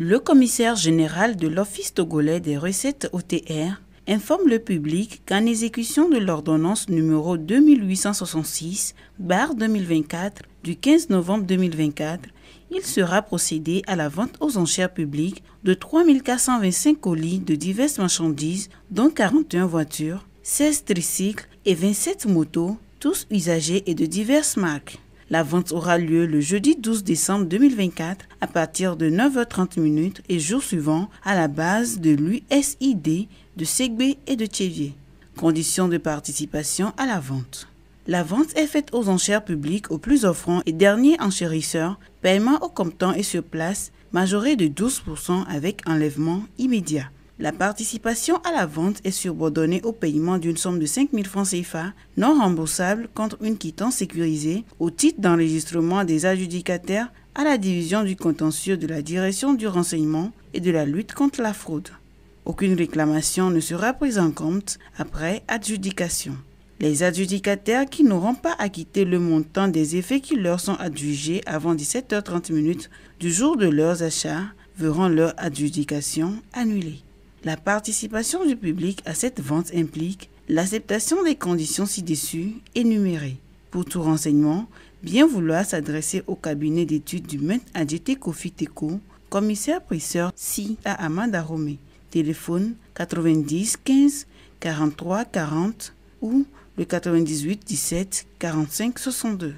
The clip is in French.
Le commissaire général de l'Office togolais des recettes OTR informe le public qu'en exécution de l'ordonnance numéro 2866, 2024, du 15 novembre 2024, il sera procédé à la vente aux enchères publiques de 3425 colis de diverses marchandises, dont 41 voitures, 16 tricycles et 27 motos, tous usagés et de diverses marques. La vente aura lieu le jeudi 12 décembre 2024 à partir de 9h30 et jour suivant à la base de l'USID de Segbe et de Thévier. Conditions de participation à la vente. La vente est faite aux enchères publiques aux plus offrants et derniers enchérisseurs, paiement au comptant et sur place, majoré de 12% avec enlèvement immédiat. La participation à la vente est subordonnée au paiement d'une somme de 5 000 francs CFA non remboursable contre une quittance sécurisée au titre d'enregistrement des adjudicataires à la division du contentieux de la direction du renseignement et de la lutte contre la fraude. Aucune réclamation ne sera prise en compte après adjudication. Les adjudicataires qui n'auront pas acquitté le montant des effets qui leur sont adjugés avant 17h30 du jour de leurs achats verront leur adjudication annulée. La participation du public à cette vente implique l'acceptation des conditions ci-dessus énumérées. Pour tout renseignement, bien vouloir s'adresser au cabinet d'études du maître adjeté Kofi commissaire prisseur si à Amanda Romé. Téléphone 90 15 43 40 ou le 98 17 45 62.